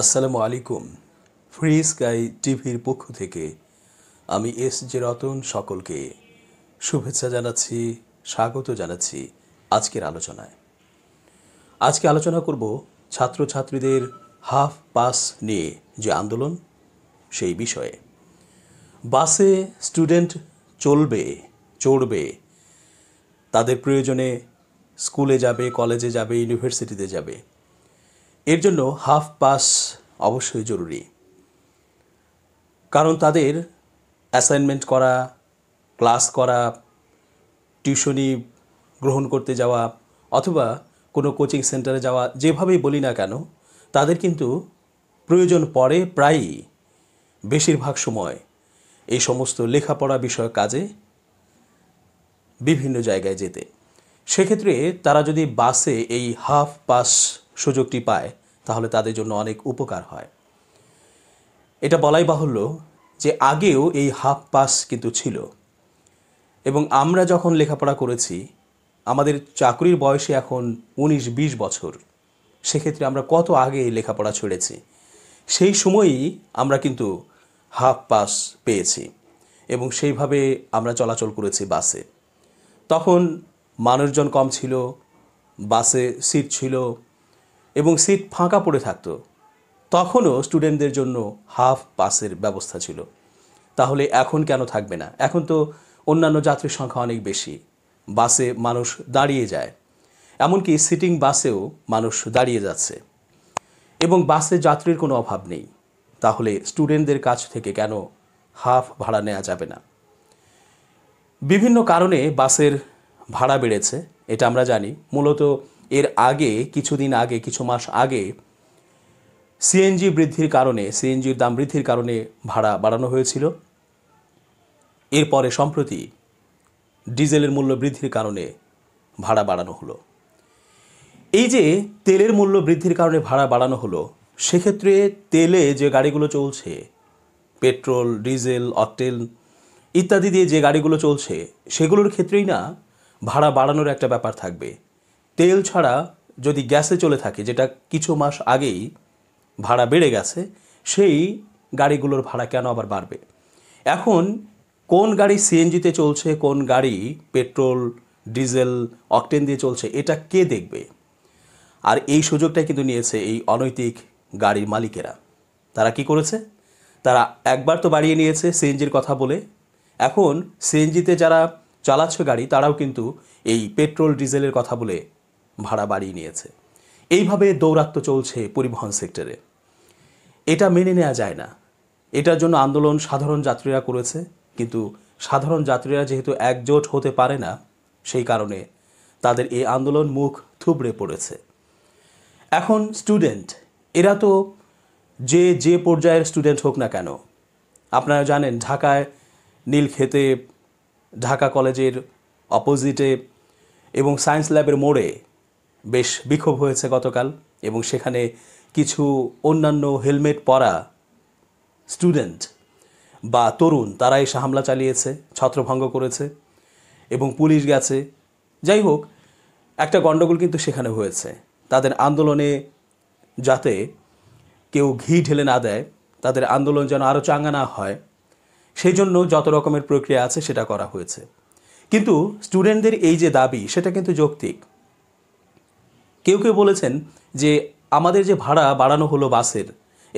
আসসালামু আলাইকুম free sky টিভির পক্ষ থেকে আমি এস জে রতন সকলকে শুভেচ্ছা জানাচ্ছি স্বাগত জানাচ্ছি আজকের আলোচনায় আজকে আলোচনা করব ছাত্রছাত্রীদের হাফ পাস নিয়ে যে আন্দোলন সেই বিষয়ে বাসে স্টুডেন্ট চলবে চড়বে তাদের প্রয়োজনে স্কুলে যাবে কলেজে যাবে ইউনিভার্সিটিতে যাবে এর জন্য হাফ পাস অবশ্যই জরুরি কারণ তাদের অ্যাসাইনমেন্ট করা ক্লাস করা টিউশনি গ্রহণ করতে যাওয়া অথবা কোনো কোচিং সেন্টারে যাওয়া যেভাবেই বলি না কেন তাদের কিন্তু প্রয়োজন পড়ে প্রায়ই বেশিরভাগ সময় এই সমস্ত লেখাপড়া বিষয়ক কাজে বিভিন্ন জায়গায় যেতে সেক্ষেত্রে তারা যদি বাসে এই হাফ পাস সুযোগটি পায় তাহলে তাদের জন্য অনেক উপকার হয় এটা বলাই বাহুল্য যে আগেও এই হাফ পাস কিন্তু ছিল এবং আমরা যখন লেখাপড়া করেছি আমাদের চাকরির বয়সে এখন উনিশ বিশ বছর সেক্ষেত্রে আমরা কত আগে লেখাপড়া ছেড়েছি সেই সময়ই আমরা কিন্তু হাফ পাস পেয়েছি এবং সেইভাবে আমরা চলাচল করেছি বাসে তখন মানুষজন কম ছিল বাসে সিট ছিল এবং সিট ফাঁকা পড়ে থাকতো তখনও স্টুডেন্টদের জন্য হাফ পাসের ব্যবস্থা ছিল তাহলে এখন কেন থাকবে না এখন তো অন্যান্য যাত্রীর সংখ্যা অনেক বেশি বাসে মানুষ দাঁড়িয়ে যায় এমনকি সিটিং বাসেও মানুষ দাঁড়িয়ে যাচ্ছে এবং বাসে যাত্রীর কোনো অভাব নেই তাহলে স্টুডেন্টদের কাছ থেকে কেন হাফ ভাড়া নেওয়া যাবে না বিভিন্ন কারণে বাসের ভাড়া বেড়েছে এটা আমরা জানি মূলত এর আগে কিছুদিন আগে কিছু মাস আগে সিএনজি বৃদ্ধির কারণে সিএনজির দাম বৃদ্ধির কারণে ভাড়া বাড়ানো হয়েছিল এরপরে সম্প্রতি ডিজেলের মূল্য বৃদ্ধির কারণে ভাড়া বাড়ানো হলো এই যে তেলের মূল্য বৃদ্ধির কারণে ভাড়া বাড়ানো হলো সেক্ষেত্রে তেলে যে গাড়িগুলো চলছে পেট্রোল ডিজেল অকটেল ইত্যাদি দিয়ে যে গাড়িগুলো চলছে সেগুলোর ক্ষেত্রেই না ভাড়া বাড়ানোর একটা ব্যাপার থাকবে তেল ছাড়া যদি গ্যাসে চলে থাকে যেটা কিছু মাস আগেই ভাড়া বেড়ে গেছে সেই গাড়িগুলোর ভাড়া কেন আবার বাড়বে এখন কোন গাড়ি সিএনজিতে চলছে কোন গাড়ি পেট্রোল ডিজেল অকটেন দিয়ে চলছে এটা কে দেখবে আর এই সুযোগটা কিন্তু নিয়েছে এই অনৈতিক গাড়ির মালিকেরা তারা কি করেছে তারা একবার তো বাড়িয়ে নিয়েছে সিএনজির কথা বলে এখন সিএনজিতে যারা চালাচ্ছ গাড়ি তারাও কিন্তু এই পেট্রোল ডিজেলের কথা বলে ভাড়া বাড়িয়ে নিয়েছে এইভাবে দৌরাত্ম্য চলছে পরিবহন সেক্টরে এটা মেনে নেওয়া যায় না এটার জন্য আন্দোলন সাধারণ যাত্রীরা করেছে কিন্তু সাধারণ যাত্রীরা যেহেতু একজোট হতে পারে না সেই কারণে তাদের এই আন্দোলন মুখ থুবড়ে পড়েছে এখন স্টুডেন্ট এরা তো যে যে পর্যায়ের স্টুডেন্ট হোক না কেন আপনারা জানেন ঢাকায় নীলক্ষেতে ঢাকা কলেজের অপোজিটে এবং সায়েন্স ল্যাবের মোড়ে বেশ বিক্ষোভ হয়েছে গতকাল এবং সেখানে কিছু অন্যান্য হেলমেট পরা স্টুডেন্ট বা তরুণ তারা এসে হামলা চালিয়েছে ছত্রভঙ্গ করেছে এবং পুলিশ গেছে যাই হোক একটা গণ্ডগোল কিন্তু সেখানে হয়েছে তাদের আন্দোলনে যাতে কেউ ঘি ঢেলে না দেয় তাদের আন্দোলন যেন আরও চাঙ্গা না হয় সেই জন্য যত রকমের প্রক্রিয়া আছে সেটা করা হয়েছে কিন্তু স্টুডেন্টদের এই যে দাবি সেটা কিন্তু যৌক্তিক কেউ কেউ বলেছেন যে আমাদের যে ভাড়া বাড়ানো হলো বাসের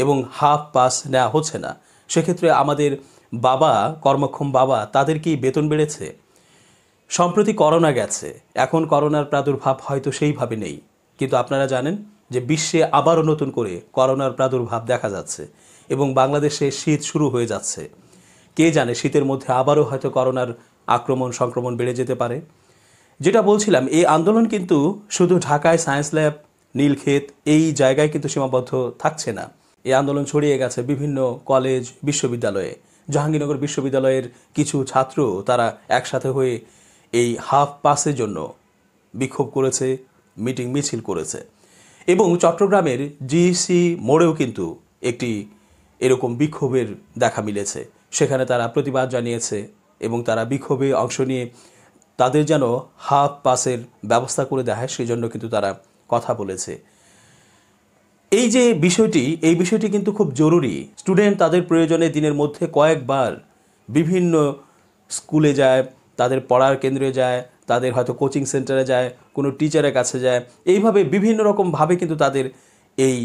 এবং হাফ পাস নেওয়া হচ্ছে না সেক্ষেত্রে আমাদের বাবা কর্মক্ষম বাবা তাদের কি বেতন বেড়েছে সম্প্রতি করোনা গেছে এখন করোনার প্রাদুর্ভাব হয়তো সেইভাবে নেই কিন্তু আপনারা জানেন যে বিশ্বে আবারও নতুন করে করোনার প্রাদুর্ভাব দেখা যাচ্ছে এবং বাংলাদেশে শীত শুরু হয়ে যাচ্ছে কে জানে শীতের মধ্যে আবারও হয়তো করোনার আক্রমণ সংক্রমণ বেড়ে যেতে পারে যেটা বলছিলাম এই আন্দোলন কিন্তু শুধু ঢাকায় সায়েন্স ল্যাব নীলক্ষেত এই জায়গায় কিন্তু সীমাবদ্ধ থাকছে না এই আন্দোলন ছড়িয়ে গেছে বিভিন্ন কলেজ বিশ্ববিদ্যালয়ে জাহাঙ্গীরনগর বিশ্ববিদ্যালয়ের কিছু ছাত্র তারা একসাথে হয়ে এই হাফ পাসের জন্য বিক্ষোভ করেছে মিটিং মিছিল করেছে এবং চট্টগ্রামের জিসি মোড়েও কিন্তু একটি এরকম বিক্ষোভের দেখা মিলেছে সেখানে তারা প্রতিবাদ জানিয়েছে এবং তারা বিক্ষোভে অংশ নিয়ে তাদের যেন হাফ পাসের ব্যবস্থা করে দেয় সেজন্য কিন্তু তারা কথা বলেছে এই যে বিষয়টি এই বিষয়টি কিন্তু খুব জরুরি স্টুডেন্ট তাদের প্রয়োজনে দিনের মধ্যে কয়েকবার বিভিন্ন স্কুলে যায় তাদের পড়ার কেন্দ্রে যায় তাদের হয়তো কোচিং সেন্টারে যায় কোনো টিচারের কাছে যায় এইভাবে বিভিন্ন রকমভাবে কিন্তু তাদের এই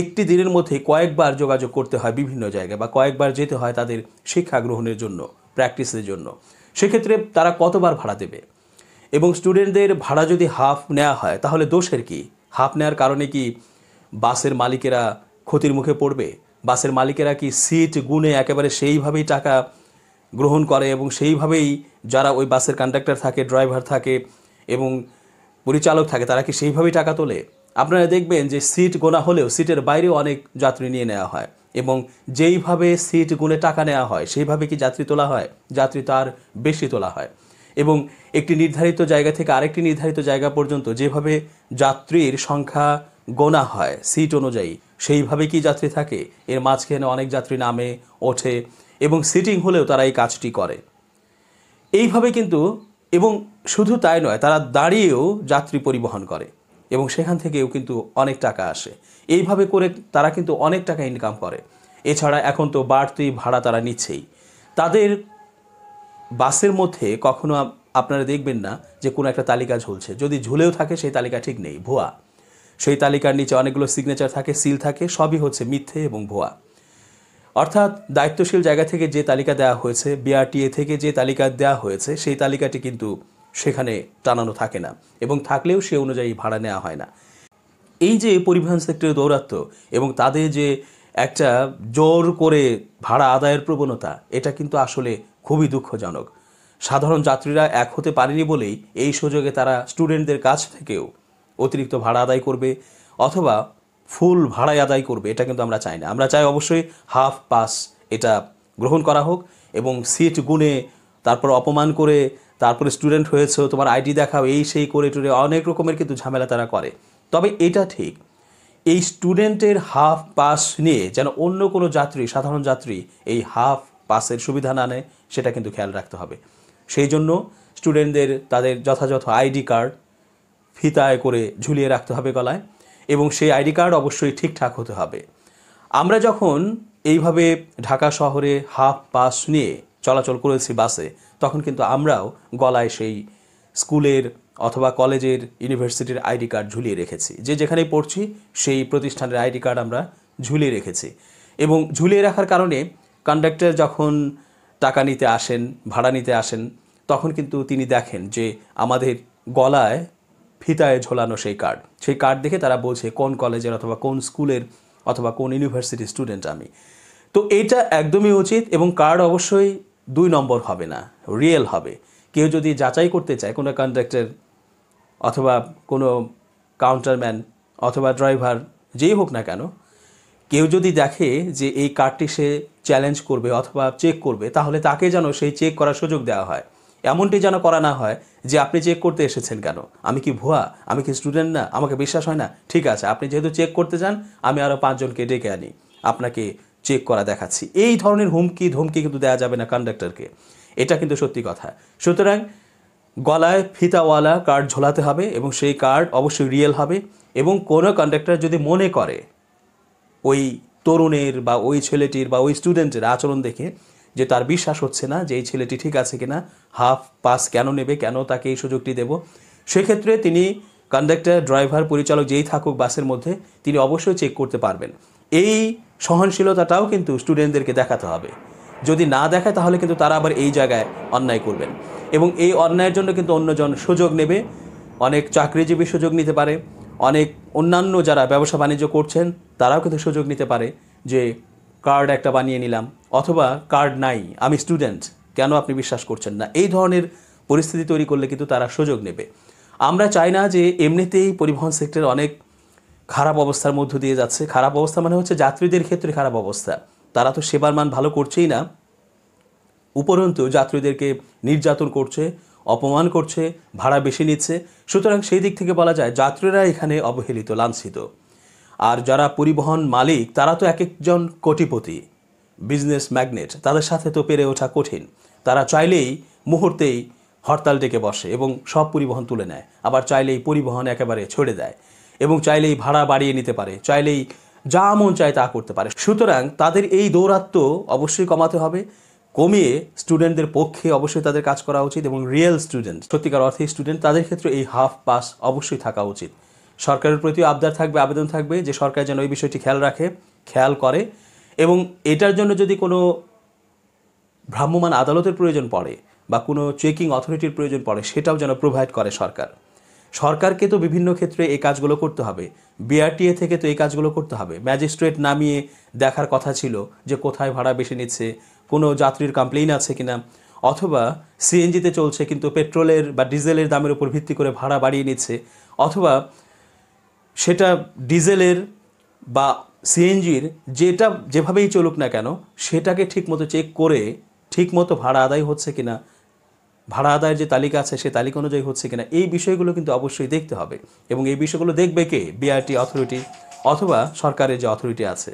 একটি দিনের মধ্যে কয়েকবার যোগাযোগ করতে হয় বিভিন্ন জায়গায় বা কয়েকবার যেতে হয় তাদের শিক্ষা গ্রহণের জন্য প্র্যাকটিসের জন্য সেক্ষেত্রে তারা কতবার ভাড়া দেবে এবং স্টুডেন্টদের ভাড়া যদি হাফ নেওয়া হয় তাহলে দোষের কি হাফ নেওয়ার কারণে কি বাসের মালিকেরা ক্ষতির মুখে পড়বে বাসের মালিকেরা কি সিট গুনে একেবারে সেইভাবেই টাকা গ্রহণ করে এবং সেইভাবেই যারা ওই বাসের কন্ডাক্টর থাকে ড্রাইভার থাকে এবং পরিচালক থাকে তারা কি সেইভাবেই টাকা তোলে আপনারা দেখবেন যে সিট গোনা হলেও সিটের বাইরে অনেক যাত্রী নিয়ে নেওয়া হয় এবং যেইভাবে সিট গুনে টাকা নেওয়া হয় সেইভাবে কি যাত্রী তোলা হয় যাত্রী তার বেশি তোলা হয় এবং একটি নির্ধারিত জায়গা থেকে আরেকটি নির্ধারিত জায়গা পর্যন্ত যেভাবে যাত্রীর সংখ্যা গোনা হয় সিট অনুযায়ী সেইভাবে কি যাত্রী থাকে এর মাঝখানে অনেক যাত্রী নামে ওঠে এবং সিটিং হলেও তারা এই কাজটি করে এইভাবে কিন্তু এবং শুধু তাই নয় তারা দাঁড়িয়েও যাত্রী পরিবহন করে এবং সেখান থেকেও কিন্তু অনেক টাকা আসে এইভাবে করে তারা কিন্তু অনেক টাকা ইনকাম করে এছাড়া এখন তো বাড়তি ভাড়া তারা নিচ্ছেই তাদের বাসের মধ্যে কখনো আপনারা দেখবেন না যে কোনো একটা তালিকা ঝুলছে যদি ঝুলেও থাকে সেই তালিকা ঠিক নেই ভুয়া সেই তালিকার নিচে অনেকগুলো সিগনেচার থাকে সিল থাকে সবই হচ্ছে মিথ্যে এবং ভুয়া অর্থাৎ দায়িত্বশীল জায়গা থেকে যে তালিকা দেওয়া হয়েছে বিআরটিএ থেকে যে তালিকা দেওয়া হয়েছে সেই তালিকাটি কিন্তু সেখানে টানানো থাকে না এবং থাকলেও সে অনুযায়ী ভাড়া নেওয়া হয় না এই যে পরিবহন সেক্টরে দৌরাত্ম এবং তাদের যে একটা জোর করে ভাড়া আদায়ের প্রবণতা এটা কিন্তু আসলে খুবই দুঃখজনক সাধারণ যাত্রীরা এক হতে পারেনি বলেই এই সুযোগে তারা স্টুডেন্টদের কাছ থেকেও অতিরিক্ত ভাড়া আদায় করবে অথবা ফুল ভাড়ায় আদায় করবে এটা কিন্তু আমরা চাই না আমরা চাই অবশ্যই হাফ পাস এটা গ্রহণ করা হোক এবং সিট গুনে তারপর অপমান করে তারপরে স্টুডেন্ট হয়েছে তোমার আইডি দেখাও এই সেই করে টুরে অনেক রকমের কিন্তু ঝামেলা তারা করে তবে এটা ঠিক এই স্টুডেন্টের হাফ পাস নিয়ে যেন অন্য কোনো যাত্রী সাধারণ যাত্রী এই হাফ পাসের সুবিধা না নেয় সেটা কিন্তু খেয়াল রাখতে হবে সেই জন্য স্টুডেন্টদের তাদের যথাযথ আইডি কার্ড ফিতায় করে ঝুলিয়ে রাখতে হবে গলায় এবং সেই আইডি কার্ড অবশ্যই ঠিকঠাক হতে হবে আমরা যখন এইভাবে ঢাকা শহরে হাফ পাস নিয়ে চলাচল করেছি বাসে তখন কিন্তু আমরাও গলায় সেই স্কুলের অথবা কলেজের ইউনিভার্সিটির আইডি কার্ড ঝুলিয়ে রেখেছি যে যেখানেই পড়ছি সেই প্রতিষ্ঠানের আইডি কার্ড আমরা ঝুলিয়ে রেখেছি এবং ঝুলিয়ে রাখার কারণে কন্ডাক্টর যখন টাকা নিতে আসেন ভাড়া নিতে আসেন তখন কিন্তু তিনি দেখেন যে আমাদের গলায় ফিতায় ঝোলানো সেই কার্ড সেই কার্ড দেখে তারা বলছে কোন কলেজের অথবা কোন স্কুলের অথবা কোন ইউনিভার্সিটির স্টুডেন্ট আমি তো এটা একদমই উচিত এবং কার্ড অবশ্যই দুই নম্বর হবে না রিয়েল হবে কেউ যদি যাচাই করতে চায় কোনো কন্ডাক্টর অথবা কোনো কাউন্টারম্যান অথবা ড্রাইভার যেই হোক না কেন কেউ যদি দেখে যে এই কার্ডটি সে চ্যালেঞ্জ করবে অথবা চেক করবে তাহলে তাকে যেন সেই চেক করার সুযোগ দেওয়া হয় এমনটি যেন করা না হয় যে আপনি চেক করতে এসেছেন কেন আমি কি ভুয়া আমি কি স্টুডেন্ট না আমাকে বিশ্বাস হয় না ঠিক আছে আপনি যেহেতু চেক করতে যান আমি আরও পাঁচজনকে ডেকে আনি আপনাকে চেক করা দেখাচ্ছি এই ধরনের হুমকি ধমকি কিন্তু দেওয়া যাবে না কন্ডাক্টরকে এটা কিন্তু সত্যি কথা সুতরাং গলায় ফিতাওয়ালা কার্ড ঝোলাতে হবে এবং সেই কার্ড অবশ্যই রিয়েল হবে এবং কোনো কন্ডাক্টর যদি মনে করে ওই তরুণের বা ওই ছেলেটির বা ওই স্টুডেন্টের আচরণ দেখে যে তার বিশ্বাস হচ্ছে না যে এই ছেলেটি ঠিক আছে কিনা হাফ পাস কেন নেবে কেন তাকে এই সুযোগটি দেব সেক্ষেত্রে তিনি কন্ডাক্টর ড্রাইভার পরিচালক যেই থাকুক বাসের মধ্যে তিনি অবশ্যই চেক করতে পারবেন এই সহনশীলতাটাও কিন্তু স্টুডেন্টদেরকে দেখাতে হবে যদি না দেখায় তাহলে কিন্তু তারা আবার এই জায়গায় অন্যায় করবেন এবং এই অন্যায়ের জন্য কিন্তু অন্যজন সুযোগ নেবে অনেক চাকরিজীবী সুযোগ নিতে পারে অনেক অন্যান্য যারা ব্যবসা বাণিজ্য করছেন তারাও কিন্তু সুযোগ নিতে পারে যে কার্ড একটা বানিয়ে নিলাম অথবা কার্ড নাই আমি স্টুডেন্ট কেন আপনি বিশ্বাস করছেন না এই ধরনের পরিস্থিতি তৈরি করলে কিন্তু তারা সুযোগ নেবে আমরা চাই না যে এমনিতেই পরিবহন সেক্টরের অনেক খারাপ অবস্থার মধ্য দিয়ে যাচ্ছে খারাপ অবস্থা মানে হচ্ছে যাত্রীদের ক্ষেত্রে খারাপ অবস্থা তারা তো সেবার মান ভালো করছেই না উপরন্তু যাত্রীদেরকে নির্যাতন করছে অপমান করছে ভাড়া বেশি নিচ্ছে সুতরাং সেই দিক থেকে বলা যায় যাত্রীরা এখানে অবহেলিত লাঞ্ছিত আর যারা পরিবহন মালিক তারা তো এক একজন কোটিপতি বিজনেস ম্যাগনেট তাদের সাথে তো পেরে ওঠা কঠিন তারা চাইলেই মুহূর্তেই হরতাল ডেকে বসে এবং সব পরিবহন তুলে নেয় আবার চাইলেই পরিবহন একেবারে ছেড়ে দেয় এবং চাইলেই ভাড়া বাড়িয়ে নিতে পারে চাইলেই যা মন চায় তা করতে পারে সুতরাং তাদের এই দৌরাত্ম অবশ্যই কমাতে হবে কমিয়ে স্টুডেন্টদের পক্ষে অবশ্যই তাদের কাজ করা উচিত এবং রিয়েল স্টুডেন্ট সত্যিকার অর্থে স্টুডেন্ট তাদের ক্ষেত্রে এই হাফ পাস অবশ্যই থাকা উচিত সরকারের প্রতিও আবদার থাকবে আবেদন থাকবে যে সরকার যেন এই বিষয়টি খেয়াল রাখে খেয়াল করে এবং এটার জন্য যদি কোনো ভ্রাম্যমান আদালতের প্রয়োজন পড়ে বা কোনো চেকিং অথরিটির প্রয়োজন পড়ে সেটাও যেন প্রোভাইড করে সরকার সরকারকে তো বিভিন্ন ক্ষেত্রে এই কাজগুলো করতে হবে বিআরটিএ থেকে তো এই কাজগুলো করতে হবে ম্যাজিস্ট্রেট নামিয়ে দেখার কথা ছিল যে কোথায় ভাড়া বেশি নিচ্ছে কোনো যাত্রীর কমপ্লেইন আছে কিনা অথবা সিএনজিতে চলছে কিন্তু পেট্রোলের বা ডিজেলের দামের উপর ভিত্তি করে ভাড়া বাড়িয়ে নিচ্ছে অথবা সেটা ডিজেলের বা সিএনজির যেটা যেভাবেই চলুক না কেন সেটাকে ঠিকমতো চেক করে ঠিকমতো ভাড়া আদায় হচ্ছে কিনা ভাড়া আদায়ের যে তালিকা আছে সেই তালিকা অনুযায়ী হচ্ছে কিনা এই বিষয়গুলো কিন্তু অবশ্যই দেখতে হবে এবং এই বিষয়গুলো দেখবে কে বিআরটি অথরিটি অথবা সরকারের যে অথরিটি আছে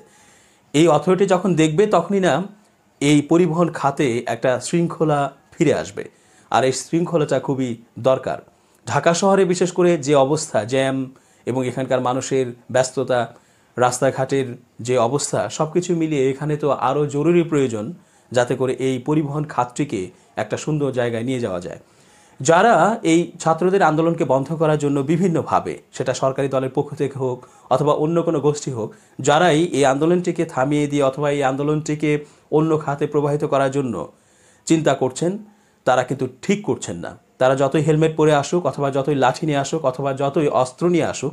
এই অথরিটি যখন দেখবে তখনই না এই পরিবহন খাতে একটা শৃঙ্খলা ফিরে আসবে আর এই শৃঙ্খলাটা খুবই দরকার ঢাকা শহরে বিশেষ করে যে অবস্থা জ্যাম এবং এখানকার মানুষের ব্যস্ততা রাস্তাঘাটের যে অবস্থা সব কিছু মিলিয়ে এখানে তো আরও জরুরি প্রয়োজন যাতে করে এই পরিবহন খাতটিকে একটা সুন্দর জায়গায় নিয়ে যাওয়া যায় যারা এই ছাত্রদের আন্দোলনকে বন্ধ করার জন্য বিভিন্নভাবে সেটা সরকারি দলের পক্ষ থেকে হোক অথবা অন্য কোনো গোষ্ঠী হোক যারাই এই আন্দোলনটিকে থামিয়ে দিয়ে অথবা এই আন্দোলনটিকে অন্য খাতে প্রবাহিত করার জন্য চিন্তা করছেন তারা কিন্তু ঠিক করছেন না তারা যতই হেলমেট পরে আসুক অথবা যতই লাঠি নিয়ে আসুক অথবা যতই অস্ত্র নিয়ে আসুক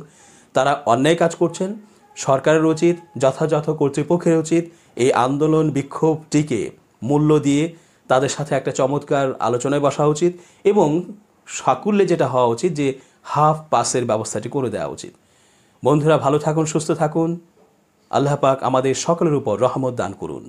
তারা অন্যায় কাজ করছেন সরকারের উচিত যথাযথ কর্তৃপক্ষের উচিত এই আন্দোলন বিক্ষোভটিকে মূল্য দিয়ে তাদের সাথে একটা চমৎকার আলোচনায় বসা উচিত এবং সাকুল্যে যেটা হওয়া উচিত যে হাফ পাসের ব্যবস্থাটি করে দেওয়া উচিত বন্ধুরা ভালো থাকুন সুস্থ থাকুন আল্লাহ পাক আমাদের সকলের উপর রহমত দান করুন